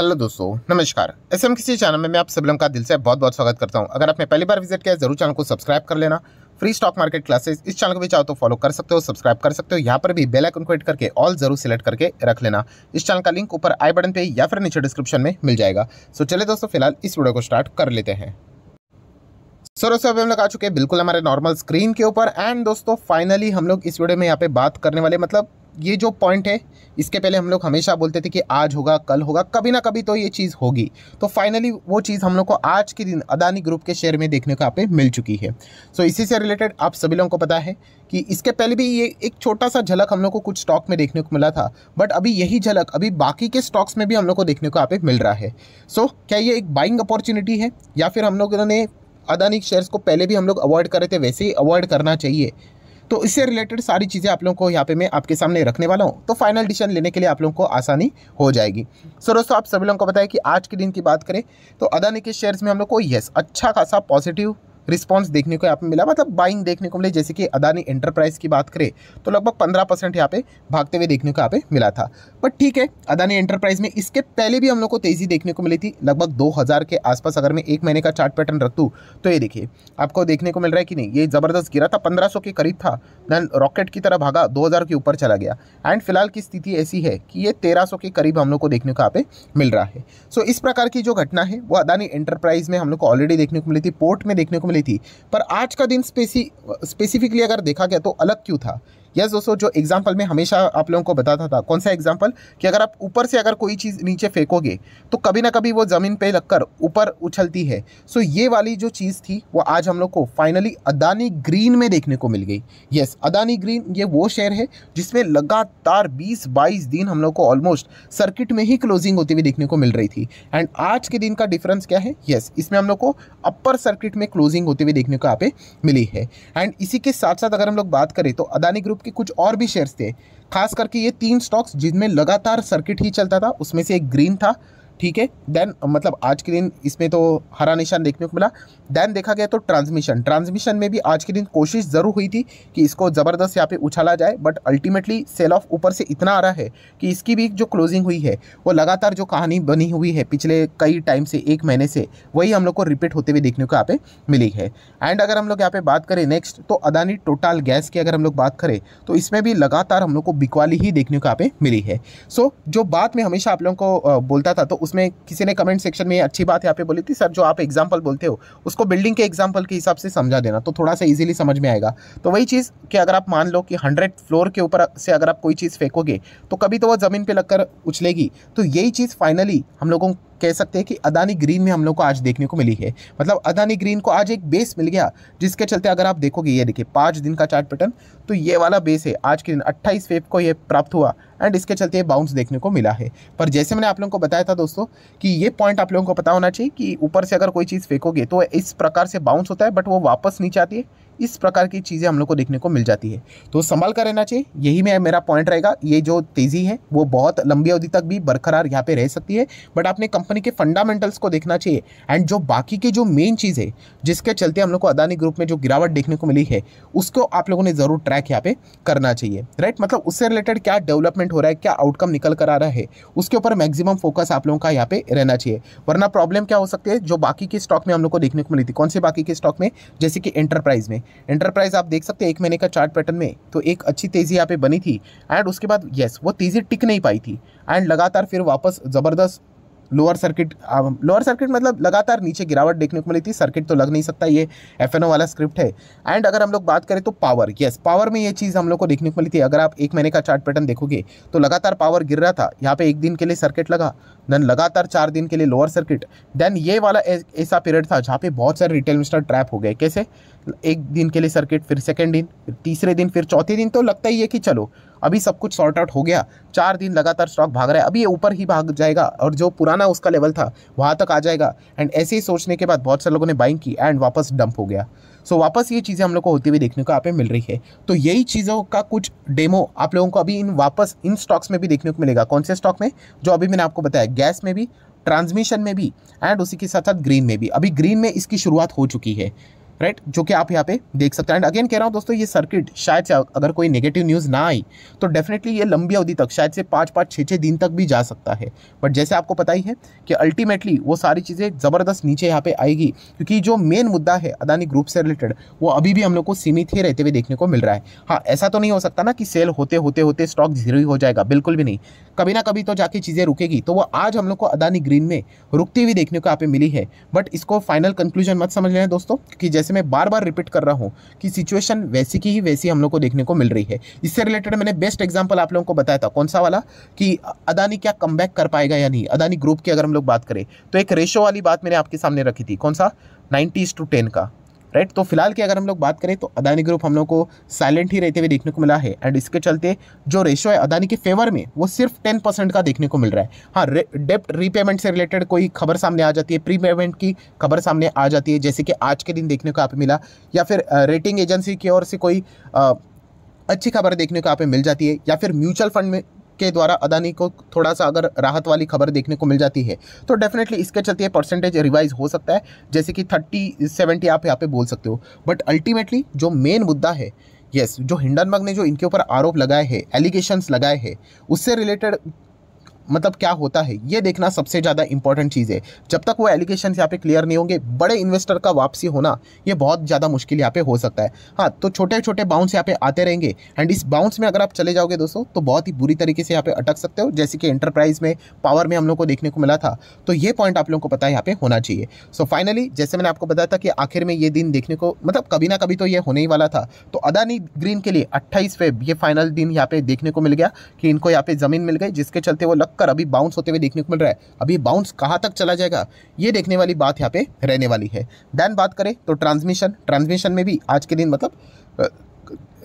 hello दोस्तों नमस्कार S M किसी चैनल में मैं आप सब लोगों का दिल से बहुत बहुत स्वागत करता हूं अगर आपने पहली बार विजिट किया है जरूर चैनल को सब्सक्राइब कर लेना फ्री स्टॉक मार्केट क्लासेस इस चैनल को भी चाहो तो फॉलो कर सकते हो सब्सक्राइब कर सकते हो यहाँ पर भी बेल आइकन को हिट करके ऑल जरूर सेलेक्ट करके रख लेना इस चैनल का लिंक ऊपर आई बटन पर या फिर नीचे डिस्क्रिप्शन में मिल जाएगा सो चले दोस्तों फिलहाल इस वीडियो को स्टार्ट कर लेते हैं सर दोस्तों अभी हम लोग आ चुके हैं बिल्कुल हमारे नॉर्मल स्क्रीन के ऊपर एंड दोस्तों फाइनली हम लोग इस वीडियो में यहाँ पे बात करने वाले मतलब ये जो पॉइंट है इसके पहले हम लोग हमेशा बोलते थे कि आज होगा कल होगा कभी ना कभी तो ये चीज़ होगी तो फाइनली वो चीज़ हम लोग को आज के दिन अदानी ग्रुप के शेयर में देखने को आप मिल चुकी है सो so, इसी से रिलेटेड आप सभी लोगों को पता है कि इसके पहले भी ये एक छोटा सा झलक हम लोग को कुछ स्टॉक में देखने को मिला था बट अभी यही झलक अभी बाकी के स्टॉक्स में भी हम लोग को देखने को आप मिल रहा है सो so, क्या ये एक बाइंग अपॉर्चुनिटी है या फिर हम लोगों ने अदानी शेयर्स को पहले भी हम लोग अवॉइड कर रहे थे वैसे ही अवॉइड करना चाहिए तो इससे रिलेटेड सारी चीज़ें आप लोगों को यहाँ पे मैं आपके सामने रखने वाला हूँ तो फाइनल डिसीजन लेने के लिए आप लोगों को आसानी हो जाएगी सो दोस्तों आप सभी लोगों को बताया कि आज के दिन की बात करें तो अदानी के शेयर्स में हम लोग को येस अच्छा खासा पॉजिटिव रिस्पॉन्स देखने को यहाँ पे मिला मतलब बाइंग देखने को मिली जैसे कि अदानी एंटरप्राइज की बात करें तो लगभग पंद्रह परसेंट यहाँ पे भागते हुए देखने को यहाँ पे मिला था बट ठीक है अदानी एंटरप्राइज में इसके पहले भी हम लोग को तेज़ी देखने को मिली थी लगभग दो के आसपास अगर मैं एक महीने का चार्ट पैटर्न रख दूँ तो ये देखिए आपको देखने को मिल रहा है कि नहीं ये ज़बरदस्त गिरा था पंद्रह के करीब था देन रॉकेट की तरह भागा दो के ऊपर चला गया एंड फिलहाल की स्थिति ऐसी है कि ये तेरह के करीब हम लोग को देखने को यहाँ पे मिल रहा है सो इस प्रकार की जो घटना है वो अदानी एंटरप्राइज में हम लोग को ऑलरेडी देखने को मिली थी पोर्ट में देखने को मिली रही थी पर आज का दिन स्पेसिफिकली अगर देखा गया तो अलग क्यों था यस yes, दोस्तों जो एग्जाम्पल मैं हमेशा आप लोगों को बताता था कौन सा एग्जाम्पल कि अगर आप ऊपर से अगर कोई चीज़ नीचे फेंकोगे तो कभी ना कभी वो ज़मीन पे लगकर ऊपर उछलती है सो so, ये वाली जो चीज़ थी वो आज हम लोग को फाइनली अदानी ग्रीन में देखने को मिल गई यस yes, अदानी ग्रीन ये वो शेयर है जिसमें लगातार बीस बाईस दिन हम लोग को ऑलमोस्ट सर्किट में ही क्लोजिंग होती हुई देखने को मिल रही थी एंड आज के दिन का डिफरेंस क्या है यस yes, इसमें हम लोग को अपर सर्किट में क्लोजिंग होते हुए देखने को यहाँ पे मिली है एंड इसी के साथ साथ अगर हम लोग बात करें तो अदानी ग्रुप ग्रुप के कुछ और भी शेयर्स थे खास करके ये तीन स्टॉक्स जिनमें लगातार सर्किट ही चलता था उसमें से एक ग्रीन था ठीक है देन मतलब आज के दिन इसमें तो हरा निशान देखने को मिला देन देखा गया तो ट्रांसमिशन ट्रांसमिशन में भी आज के दिन कोशिश ज़रूर हुई थी कि इसको ज़बरदस्त यहाँ पे उछाला जाए बट अल्टीमेटली सेल ऑफ ऊपर से इतना आ रहा है कि इसकी भी जो क्लोजिंग हुई है वो लगातार जो कहानी बनी हुई है पिछले कई टाइम से एक महीने से वही हम लोग को रिपीट होते हुए देखने को यहाँ पे मिली है एंड अगर हम लोग यहाँ पे बात करें नेक्स्ट तो अदानी टोटल गैस की अगर हम लोग बात करें तो इसमें भी लगातार हम लोग को बिकवाली ही देखने को यहाँ पे मिली है सो so, जो बात मैं हमेशा आप लोगों को बोलता था तो उसमें किसी ने कमेंट सेक्शन में अच्छी बात यहाँ पे बोली थी सर जो आप एग्जाम्पल बोलते हो उसको बिल्डिंग के एग्जाम्पल के हिसाब से समझा देना तो थोड़ा सा ईजिली समझ में आएगा तो वही चीज़ कि अगर आप मान लो कि हंड्रेड फ्लोर के ऊपर से अगर आप कोई चीज़ फेंकोगे तो कभी तो वह ज़मीन पर लगकर उछलेगी तो यही चीज़ फाइनली हम लोगों कह सकते हैं कि अदानी ग्रीन में हम लोग को आज देखने को मिली है मतलब अदानी ग्रीन को आज एक बेस मिल गया जिसके चलते अगर आप देखोगे ये देखिए पाँच दिन का चार्ट पैटर्न तो ये वाला बेस है आज के दिन अट्ठाईस फेब को ये प्राप्त हुआ एंड इसके चलते ये बाउंस देखने को मिला है पर जैसे मैंने आप लोगों को बताया था दोस्तों कि ये पॉइंट आप लोगों को पता होना चाहिए कि ऊपर से अगर कोई चीज़ फेंकोगे तो इस प्रकार से बाउंस होता है बट वो वापस नीचे आती है इस प्रकार की चीज़ें हम लोग को देखने को मिल जाती है तो संभाल कर रहना चाहिए यही मैं मेरा पॉइंट रहेगा ये जो तेज़ी है वो बहुत लंबी अवधि तक भी बरकरार यहाँ पे रह सकती है बट आपने कंपनी के फंडामेंटल्स को देखना चाहिए एंड जो बाकी के जो मेन चीज़ है जिसके चलते हम लोग को अदानी ग्रुप में जो गिरावट देखने को मिली है उसको आप लोगों ने ज़रूर ट्रैक यहाँ पे करना चाहिए राइट मतलब उससे रिलेटेड क्या डेवलपमेंट हो रहा है क्या आउटकम निकल कर आ रहा है उसके ऊपर मैक्सिमम फोकस आप लोगों का यहाँ पे रहना चाहिए वरना प्रॉब्लम क्या हो सकती है जो बाकी के स्टॉक में हम लोग को देखने को मिली थी कौन से बाकी के स्टॉक में जैसे कि एंटरप्राइज में इंटरप्राइज आप देख सकते हैं एक महीने का चार्ट पैटर्न में तो एक अच्छी तेज़ी यहाँ पे बनी थी एंड उसके बाद येस वो तेज़ी टिक नहीं पाई थी एंड लगातार फिर वापस ज़बरदस्त लोअर सर्किट लोअर सर्किट मतलब लगातार नीचे गिरावट देखने को मिली थी सर्किट तो लग नहीं सकता ये एफ वाला स्क्रिप्ट है एंड अगर हम लोग बात करें तो पावर यस पावर में ये चीज़ हम लोग को देखने को मिली थी अगर आप एक महीने का चार्ट पैटर्न देखोगे तो लगातार पावर गिर रहा था यहाँ पे एक दिन के लिए सर्किट लगा देन लगातार चार दिन के लिए लोअर सर्किट देन ये वाला ऐसा पीरियड था जहाँ पे बहुत सारे रिटेल मिस्टर ट्रैप हो गए कैसे एक दिन के लिए सर्किट फिर सेकेंड दिन फिर तीसरे दिन फिर चौथे दिन तो लगता ही है कि चलो अभी सब कुछ सॉर्ट आउट हो गया चार दिन लगातार स्टॉक भाग रहा है अभी ये ऊपर ही भाग जाएगा और जो पुराना उसका लेवल था वहाँ तक आ जाएगा एंड ऐसे ही सोचने के बाद बहुत सारे लोगों ने बाइंग की एंड वापस डंप हो गया सो so, वापस ये चीज़ें हम लोग को होती हुई देखने को आप मिल रही है तो यही चीज़ों का कुछ डेमो आप लोगों को अभी इन वापस इन स्टॉक्स में भी देखने को मिलेगा कौन से स्टॉक में जो अभी मैंने आपको बताया गैस में भी ट्रांसमिशन में भी एंड उसी के साथ साथ ग्रीन में भी अभी ग्रीन में इसकी शुरुआत हो चुकी है राइट जो कि आप यहाँ पे देख सकते हैं एंड अगेन कह रहा हूँ दोस्तों ये सर्किट शायद से अगर कोई नेगेटिव न्यूज़ ना आई तो डेफिनेटली ये लंबी अवधि तक शायद से पाँच पाँच छः छः दिन तक भी जा सकता है बट जैसे आपको पता ही है कि अल्टीमेटली वो सारी चीज़ें ज़बरदस्त नीचे यहाँ पे आएगी क्योंकि जो मेन मुद्दा है अदानी ग्रुप से रिलेटेड वो अभी भी हम लोग को सीमित ही रहते हुए देखने को मिल रहा है हाँ ऐसा तो नहीं हो सकता ना कि सेल होते होते होते स्टॉक जीरो ही हो जाएगा बिल्कुल भी नहीं कभी ना कभी तो जाके चीज़ें रुकेगी तो वो आज हम लोग को अदानी ग्रीन में रुकती हुई देखने को यहाँ पे मिली है बट इसको फाइनल कंक्लूजन मत समझ लेना दोस्तों क्योंकि जैसे जैसे मैं बार बार रिपीट कर रहा हूँ कि सिचुएशन वैसी की ही वैसी हम लोग को देखने को मिल रही है इससे रिलेटेड मैंने बेस्ट एग्जाम्पल आप लोगों को बताया था कौन सा वाला कि अदानी क्या कम कर पाएगा या नहीं अदानी ग्रुप की अगर हम लोग बात करें तो एक रेशो वाली बात मैंने आपके सामने रखी थी कौन सा नाइन्टीज़ टू टेन का राइट तो फिलहाल की अगर हम लोग बात करें तो अदानी ग्रुप हम लोग को साइलेंट ही रहते हुए देखने को मिला है एंड इसके चलते जो रेशो है अदानी के फेवर में वो सिर्फ टेन परसेंट का देखने को मिल रहा है हाँ डेप्ट रीपेमेंट से रिलेटेड कोई खबर सामने आ जाती है प्री पेमेंट की खबर सामने आ जाती है जैसे कि आज के दिन देखने को आप मिला या फिर रेटिंग एजेंसी की ओर से कोई आ, अच्छी खबर देखने को आप मिल जाती है या फिर म्यूचुअल फंड में के द्वारा अदानी को थोड़ा सा अगर राहत वाली खबर देखने को मिल जाती है तो डेफिनेटली इसके चलते परसेंटेज रिवाइज हो सकता है जैसे कि थर्टी सेवेंटी आप यहाँ पे बोल सकते हो बट अल्टीमेटली जो मेन मुद्दा है यस yes, जो हिंडनबर्ग ने जो इनके ऊपर आरोप लगाए हैं एलिगेशंस लगाए हैं उससे रिलेटेड मतलब क्या होता है ये देखना सबसे ज़्यादा इंपॉर्टेंट चीज़ है जब तक वो एलिगेशन यहाँ पे क्लियर नहीं होंगे बड़े इन्वेस्टर का वापसी होना ये बहुत ज़्यादा मुश्किल यहाँ पे हो सकता है हाँ तो छोटे छोटे बाउंस यहाँ पे आते रहेंगे एंड इस बाउंस में अगर आप चले जाओगे दोस्तों तो बहुत ही बुरी तरीके से यहाँ पे अटक सकते हो जैसे कि एंटरप्राइज में पावर में हम लोग को देखने को मिला था तो ये पॉइंट आप लोगों को पता है यहाँ पे होना चाहिए सो फाइनली जैसे मैंने आपको बताया था कि आखिर में ये दिन देखने को मतलब कभी ना कभी तो ये होने ही वाला था तो अदानी ग्रीन के लिए अट्ठाईस फेब ये फाइनल दिन यहाँ पे देखने को मिल गया कि इनको यहाँ पे ज़मीन मिल गई जिसके चलते वो लग टक्कर अभी बाउंस होते हुए देखने को मिल रहा है अभी बाउंस कहाँ तक चला जाएगा ये देखने वाली बात यहाँ पे रहने वाली है देन बात करें तो ट्रांसमिशन ट्रांसमिशन में भी आज के दिन मतलब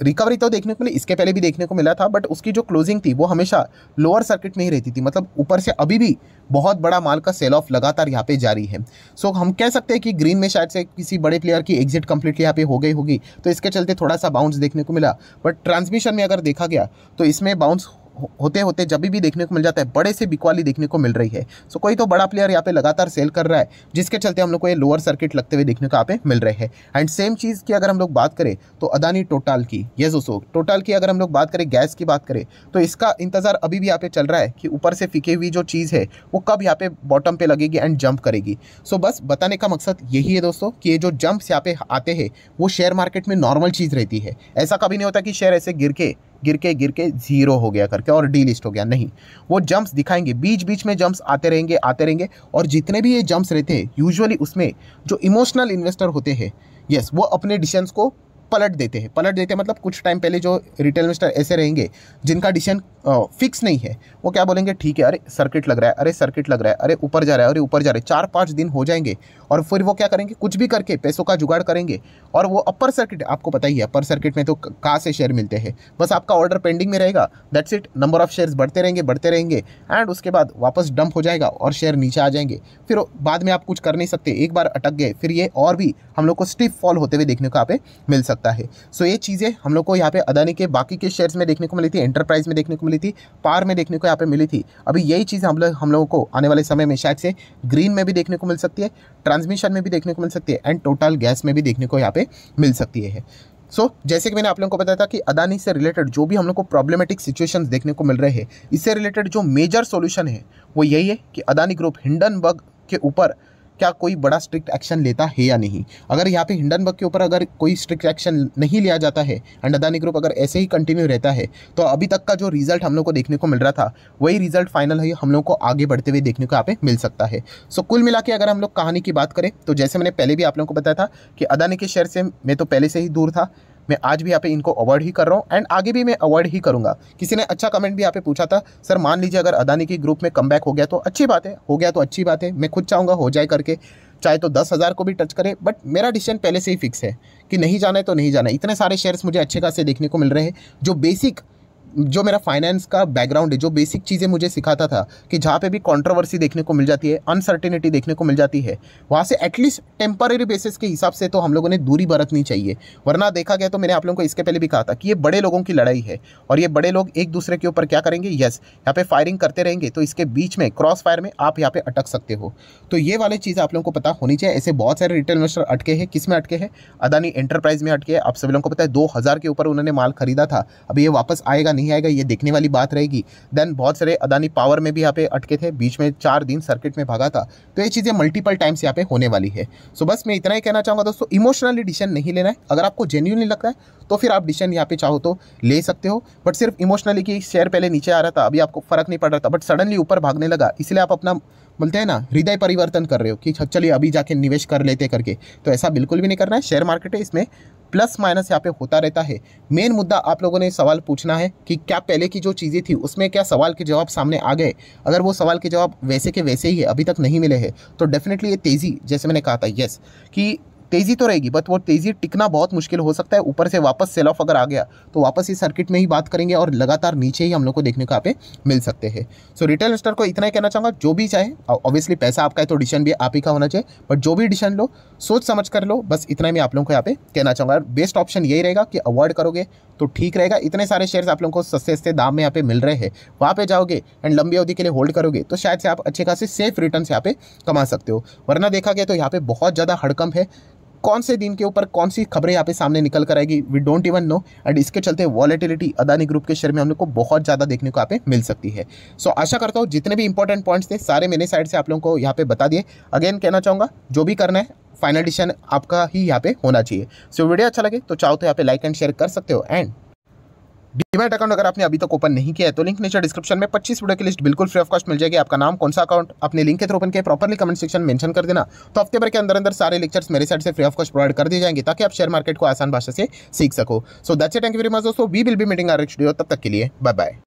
रिकवरी तो देखने को मिली इसके पहले भी देखने को मिला था बट उसकी जो क्लोजिंग थी वो हमेशा लोअर सर्किट में ही रहती थी मतलब ऊपर से अभी भी बहुत बड़ा माल का सेल ऑफ लगातार यहाँ पे जारी है सो so, हम कह सकते हैं कि ग्रीन में शायद से किसी बड़े प्लेयर की एग्जिट कम्प्लीटली यहाँ पे हो गई होगी तो इसके चलते थोड़ा सा बाउंस देखने को मिला बट ट्रांसमिशन में अगर देखा गया तो इसमें बाउंस होते होते जब भी देखने को मिल जाता है बड़े से बिकवाली देखने को मिल रही है सो कोई तो बड़ा प्लेयर यहाँ पे लगातार सेल कर रहा है जिसके चलते हम लोग को ये लोअर सर्किट लगते हुए देखने को यहाँ पे मिल रहे हैं एंड सेम चीज़ की अगर हम लोग बात करें तो अदानी टोटाल की ये दोस्तों टोटाल की अगर हम लोग बात करें गैस की बात करें तो इसका इंतजार अभी भी यहाँ पे चल रहा है कि ऊपर से फीके हुई जो चीज़ है वो कब यहाँ पे बॉटम पर लगेगी एंड जंप करेगी सो बस बताने का मकसद यही है दोस्तों कि ये जो जंप्स यहाँ पे आते हैं वो शेयर मार्केट में नॉर्मल चीज़ रहती है ऐसा कभी नहीं होता कि शेयर ऐसे गिर के गिर के गिर के ज़ीरो हो गया करके और डी लिस्ट हो गया नहीं वो जंप्स दिखाएंगे बीच बीच में जंप्स आते रहेंगे आते रहेंगे और जितने भी ये जंप्स रहते हैं यूजुअली उसमें जो इमोशनल इन्वेस्टर होते हैं यस yes, वो अपने डिसीजंस को पलट देते हैं पलट देते हैं मतलब कुछ टाइम पहले जो रिटेल इन्वेस्टर ऐसे रहेंगे जिनका डिसीजन फिक्स नहीं है वो क्या बोलेंगे ठीक है अरे सर्किट लग रहा है अरे सर्किट लग रहा है अरे ऊपर जा रहा है अरे ऊपर जा रहा है चार पाँच दिन हो जाएंगे और फिर वो क्या करेंगे कुछ भी करके पैसों का जुगाड़ करेंगे और वो अपर सर्किट आपको पता ही है अपर सर्किट में तो कहाँ से शेयर मिलते हैं बस आपका ऑर्डर पेंडिंग में रहेगा that's it number of shares बढ़ते रहेंगे बढ़ते रहेंगे एंड उसके बाद वापस डंप हो जाएगा और शेयर नीचे आ जाएंगे फिर बाद में आप कुछ कर नहीं सकते एक बार अटक गए फिर ये और भी हम लोग को स्टिफ फॉल होते हुए देखने को आप मिल सकता सकता है सो ये चीज़ें हम लोग को यहाँ पे अदानी के बाकी के शेयर्स में देखने को मिली थी एंटरप्राइज में देखने को मिली थी पार में देखने को यहाँ पे मिली थी अभी यही चीज़ हम लोग हम लोगों को आने वाले समय में शायद से ग्रीन में भी देखने को मिल सकती है ट्रांसमिशन में भी देखने को मिल सकती है एंड टोटल गैस में भी देखने को यहाँ पे मिल सकती है सो so, जैसे कि मैंने आप लोगों को बताया था कि अदानी से रिलेटेड जो भी हम लोग को प्रॉब्लमेटिक सिचुएशन देखने को मिल रहे हैं इससे रिलेटेड जो मेजर सोल्यूशन है वो यही है कि अदानी ग्रुप हिंडनबर्ग के ऊपर क्या कोई बड़ा स्ट्रिक्ट एक्शन लेता है या नहीं अगर यहाँ पे हिंडनबर्ग के ऊपर अगर कोई स्ट्रिक्ट एक्शन नहीं लिया जाता है एंड अदानी ग्रुप अगर ऐसे ही कंटिन्यू रहता है तो अभी तक का जो रिजल्ट हम लोग को देखने को मिल रहा था वही रिजल्ट फाइनल है हम लोग को आगे बढ़ते हुए देखने को यहाँ पे मिल सकता है सो कुल मिला के अगर हम लोग कहानी की बात करें तो जैसे मैंने पहले भी आप लोगों को बताया था कि अदानी के शेयर से मैं तो पहले से ही दूर था मैं आज भी यहाँ पे इनको अवॉइड ही कर रहा हूँ एंड आगे भी मैं अवॉइड ही करूँगा किसी ने अच्छा कमेंट भी यहाँ पे पूछा था सर मान लीजिए अगर अदानी की ग्रुप में कम हो गया तो अच्छी बात है हो गया तो अच्छी बात है मैं खुद चाहूँगा हो जाए करके चाहे तो दस हज़ार को भी टच करे बट मेरा डिसीजन पहले से ही फिक्स है कि नहीं जाना है तो नहीं जाना है इतने सारे शेयर्स मुझे अच्छे खासे देखने को मिल रहे हैं जो बेसिक जो मेरा फाइनेंस का बैकग्राउंड है जो बेसिक चीज़ें मुझे सिखाता था कि जहाँ पे भी कंट्रोवर्सी देखने को मिल जाती है अनसर्टेनिटी देखने को मिल जाती है वहाँ से एटलीस्ट टेम्पररी बेसिस के हिसाब से तो हम लोगों ने दूरी बरतनी चाहिए वरना देखा गया तो मैंने आप लोगों को इसके पहले भी कहा था कि ये बड़े लोगों की लड़ाई है और ये बड़े लोग एक दूसरे के ऊपर क्या करेंगे यस यहाँ पर फायरिंग करते रहेंगे तो इसके बीच में क्रॉस फायर में आप यहाँ पर अटक सकते हो तो ये वाली चीज़ आप लोगों को पता होनी चाहिए ऐसे बहुत सारे रिटेल इन्वेस्टर अटके हैं किस में अटके हैं अदानी एंटरप्राइज में अटके आप सभी लोगों को पता है दो के ऊपर उन्होंने माल खरीदा था अब ये वापस आएगा नहीं नहीं आएगा ये देखने वाली बात रहेगी देन बहुत सारे अदानी पावर में भी यहाँ पे अटके थे बीच में चार दिन सर्किट में भागा था तो ये चीज़ें मल्टीपल टाइम्स यहाँ पे होने वाली है सो बस मैं इतना ही कहना चाहूँगा दोस्तों इमोशनली डिसीजन नहीं लेना है अगर आपको जेन्यूनली लगता है तो फिर आप डिसीजन यहाँ पे चाहो तो ले सकते हो बट सिर्फ इमोशनली कि शेयर पहले नीचे आ रहा था अभी आपको फर्क नहीं पड़ रहा था बट सडनली ऊपर भागने लगा इसलिए आप अपना बोलते हैं ना हृदय परिवर्तन कर रहे हो कि चलिए अभी जाके निवेश कर लेते करके तो ऐसा बिल्कुल भी नहीं करना है शेयर मार्केट है इसमें प्लस माइनस यहाँ पे होता रहता है मेन मुद्दा आप लोगों ने सवाल पूछना है कि क्या पहले की जो चीज़ें थी उसमें क्या सवाल के जवाब सामने आ गए अगर वो सवाल के जवाब वैसे के वैसे ही है अभी तक नहीं मिले हैं तो डेफिनेटली ये तेज़ी जैसे मैंने कहा था यस कि तेज़ी तो रहेगी बट वो तेज़ी टिकना बहुत मुश्किल हो सकता है ऊपर से वापस सेल ऑफ अगर आ गया तो वापस इस सर्किट में ही बात करेंगे और लगातार नीचे ही हम लोग को देखने को यहाँ मिल सकते हैं सो रिटेल इन्वेस्टर को इतना ही कहना चाहूँगा जो भी चाहे ऑब्वियसली पैसा आपका है तो डिसीजन भी आप ही का होना चाहिए बट जो भी डिसीजन लो सोच समझ कर लो बस इतना ही मैं आप लोगों को यहाँ पे कहना चाहूँगा बेस्ट ऑप्शन यही रहेगा कि अवॉइड करोगे तो ठीक रहेगा इतने सारे शेयर्स आप लोगों को सस्ते सस्ते दाम में यहाँ पे मिल रहे हैं वहाँ पे जाओगे एंड लंबी अवधि के लिए होल्ड करोगे तो शायद से आप अच्छे खासे सेफ रिटर्न यहाँ पे कमा सकते हो वरना देखा गया तो यहाँ पे बहुत ज़्यादा हड़कंप है कौन से दिन के ऊपर कौन सी खबरें यहाँ पे सामने निकल कर आएगी we don't even know and इसके चलते वॉलेटिलिटी अदानी ग्रुप के शेयर में हम लोग को बहुत ज़्यादा देखने को यहाँ पे मिल सकती है सो so, आशा करता हूँ जितने भी इंपॉर्टेंट पॉइंट्स थे सारे मेरे साइड से आप लोगों को यहाँ पे बता दिए अगेन कहना चाहूँगा जो भी करना है फाइनल डिसीजन आपका ही यहाँ पे होना चाहिए सो so, वीडियो अच्छा लगे तो चाहो तो यहाँ पे लाइक एंड शेयर कर सकते हो एंड डिमेट अकाउंट अगर आपने अभी तक ओपन नहीं किया है तो लिंक नीचे डिस्क्रिप्शन में पच्चीस वीडियो की लिस्ट बिल्कुल फ्री ऑफ कॉस्ट मिल जाएगी आपका नाम कौन सा अकाउंट अपने लिंक के थ्रू ओपन किया प्रॉपरली कमेंट सेक्शन मेंशन कर देना तो हफ्ते भर के अंदर अंदर सारे लेक्चर्स मेरे साइड से फ्री ऑफ कॉस्ट प्रोवाइड कर दिए जाएंगे ताकि आप शेयर मार्केट को आसान भाषा से सीख सको so that's it thank you very much दोस्तों we will be meeting our video तब तक के लिए बाय बाय